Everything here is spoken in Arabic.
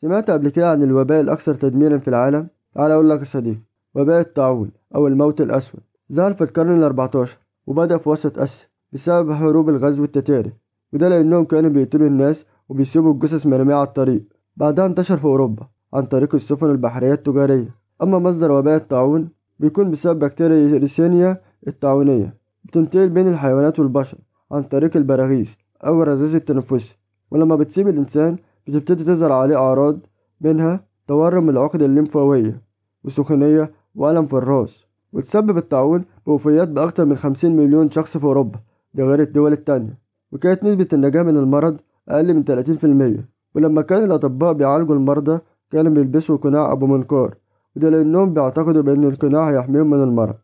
سمعت قبل كده عن الوباء الأكثر تدميرا في العالم؟ تعال أقول لك يا صديقي وباء الطاعون أو الموت الأسود ظهر في القرن 14 وبدأ في وسط آسيا بسبب حروب الغزو التتاري وده لأنهم كانوا بيقتلوا الناس وبيسيبوا الجثث مرمية على الطريق بعدها انتشر في أوروبا عن طريق السفن البحرية التجارية أما مصدر وباء الطاعون بيكون بسبب بكتيريا ريسينيا الطاعونية بتنتقل بين الحيوانات والبشر عن طريق البراغيث أو الرذاذ التنفسي ولما بتسيب الإنسان بتبتدي تظهر عليه أعراض منها تورم العقد الليمفاوية وسخونية وألم في الراس وتسبب التعويل بوفيات بأكثر من 50 مليون شخص في أوروبا دي غير الدول التانية وكانت نسبة النجاة من المرض أقل من 30% ولما كان الأطباء بيعالجوا المرضى كانوا بيلبسوا قناع أبو منكار وده لأنهم بيعتقدوا بأن القناع هيحميهم من المرض